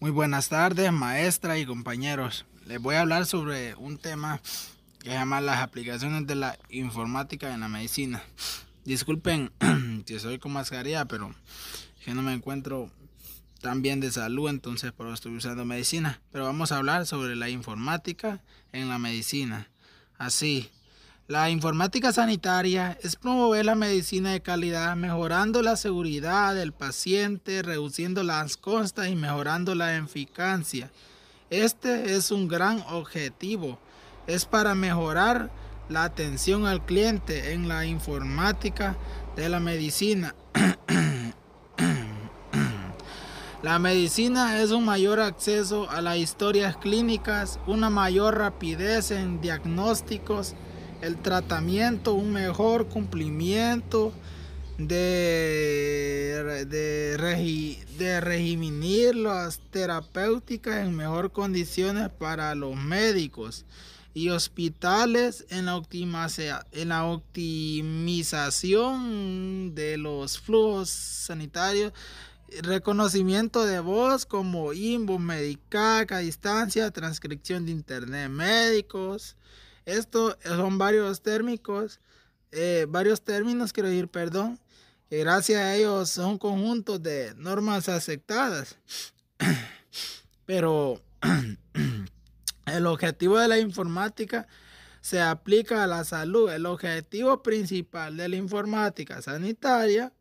Muy buenas tardes, maestra y compañeros. Les voy a hablar sobre un tema que se llama las aplicaciones de la informática en la medicina. Disculpen que soy con mascarilla, pero que no me encuentro tan bien de salud, entonces por estoy usando medicina. Pero vamos a hablar sobre la informática en la medicina. Así, la informática sanitaria es promover la medicina de calidad, mejorando la seguridad del paciente, reduciendo las costas y mejorando la eficacia. Este es un gran objetivo. Es para mejorar la atención al cliente en la informática de la medicina. la medicina es un mayor acceso a las historias clínicas, una mayor rapidez en diagnósticos, el tratamiento, un mejor cumplimiento de, de, regiminir las terapéuticas en mejor condiciones para los médicos y hospitales en la, optimización de los flujos sanitarios, reconocimiento de voz como MEDICAC, a distancia, transcripción de Internet médicos, esto son varios térmicos, eh, varios términos, quiero decir, perdón, que gracias a ellos son conjuntos de normas aceptadas. Pero el objetivo de la informática se aplica a la salud. El objetivo principal de la informática sanitaria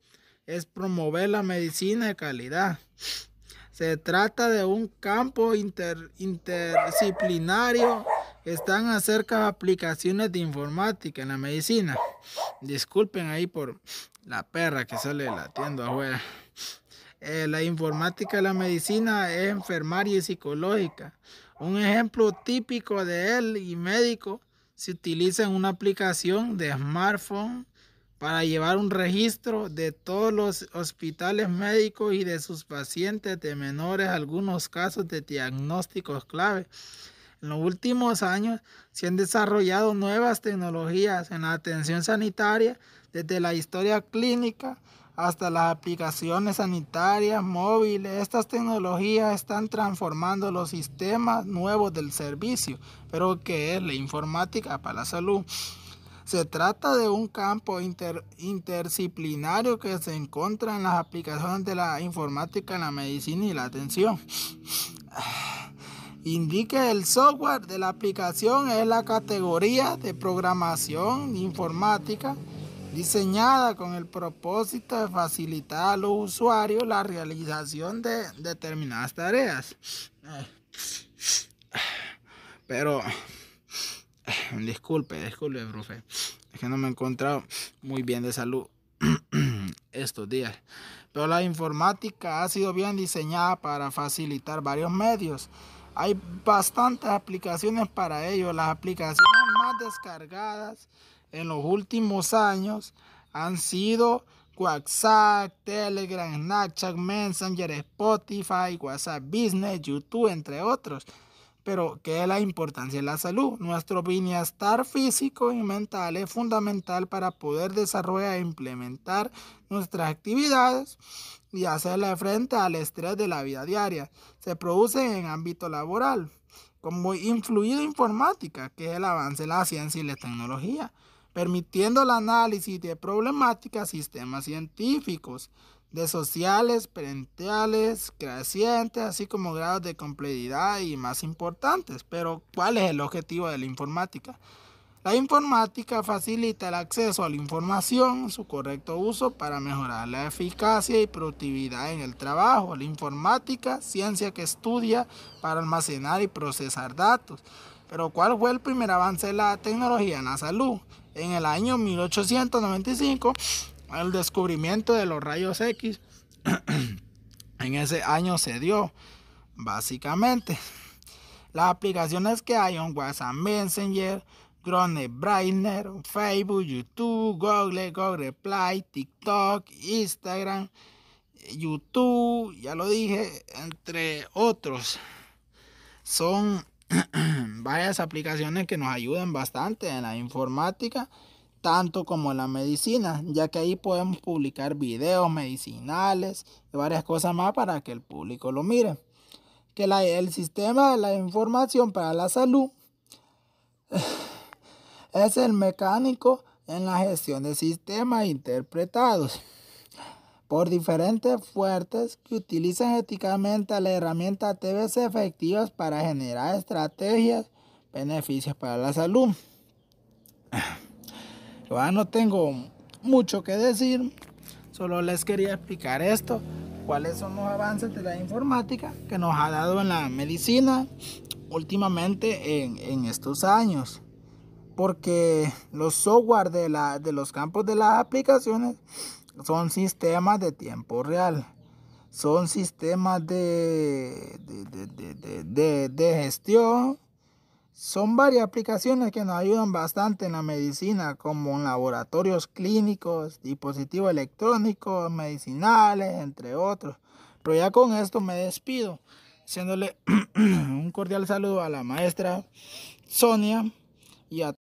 es promover la medicina de calidad. Se trata de un campo interdisciplinario están acerca de aplicaciones de informática en la medicina. Disculpen ahí por la perra que sale tienda afuera. Eh, la informática en la medicina es enfermaria y psicológica. Un ejemplo típico de él y médico se utiliza en una aplicación de smartphone para llevar un registro de todos los hospitales médicos y de sus pacientes de menores, algunos casos de diagnósticos clave en los últimos años se han desarrollado nuevas tecnologías en la atención sanitaria, desde la historia clínica hasta las aplicaciones sanitarias móviles. Estas tecnologías están transformando los sistemas nuevos del servicio, pero que es la informática para la salud. Se trata de un campo interdisciplinario que se encuentra en las aplicaciones de la informática en la medicina y la atención indique el software de la aplicación es la categoría de programación informática diseñada con el propósito de facilitar a los usuarios la realización de determinadas tareas. Pero, disculpe, disculpe, profe, es que no me he encontrado muy bien de salud estos días. Pero la informática ha sido bien diseñada para facilitar varios medios hay bastantes aplicaciones para ello. Las aplicaciones más descargadas en los últimos años han sido WhatsApp, Telegram, Snapchat, Messenger, Spotify, WhatsApp Business, YouTube, entre otros pero ¿qué es la importancia de la salud. Nuestro bienestar físico y mental es fundamental para poder desarrollar e implementar nuestras actividades y hacerle frente al estrés de la vida diaria. Se produce en ámbito laboral, como influido informática, que es el avance de la ciencia y la tecnología, permitiendo el análisis de problemáticas sistemas científicos de sociales, parentales, crecientes, así como grados de complejidad y más importantes. Pero, ¿cuál es el objetivo de la informática? La informática facilita el acceso a la información, su correcto uso para mejorar la eficacia y productividad en el trabajo. La informática, ciencia que estudia para almacenar y procesar datos. Pero ¿cuál fue el primer avance de la tecnología en la salud? En el año 1895 el descubrimiento de los rayos X en ese año se dio, básicamente. Las aplicaciones que hay en WhatsApp Messenger, Grone Brainer, Facebook, YouTube, Google, Google Play, TikTok, Instagram, YouTube, ya lo dije, entre otros. Son varias aplicaciones que nos ayudan bastante en la informática tanto como la medicina, ya que ahí podemos publicar videos medicinales y varias cosas más para que el público lo mire. Que el sistema de la información para la salud es el mecánico en la gestión de sistemas interpretados por diferentes fuertes que utilizan éticamente la herramienta TBC efectivas para generar estrategias beneficios para la salud. Ah, no tengo mucho que decir, solo les quería explicar esto, cuáles son los avances de la informática que nos ha dado en la medicina últimamente en, estos años. Porque los software de, los campos de las aplicaciones son sistemas de tiempo real son sistemas de, de, gestión son varias aplicaciones que nos ayudan bastante en la medicina, como en laboratorios clínicos, dispositivos electrónicos, medicinales, entre otros. Pero ya con esto me despido, haciéndole un cordial saludo a la maestra Sonia y a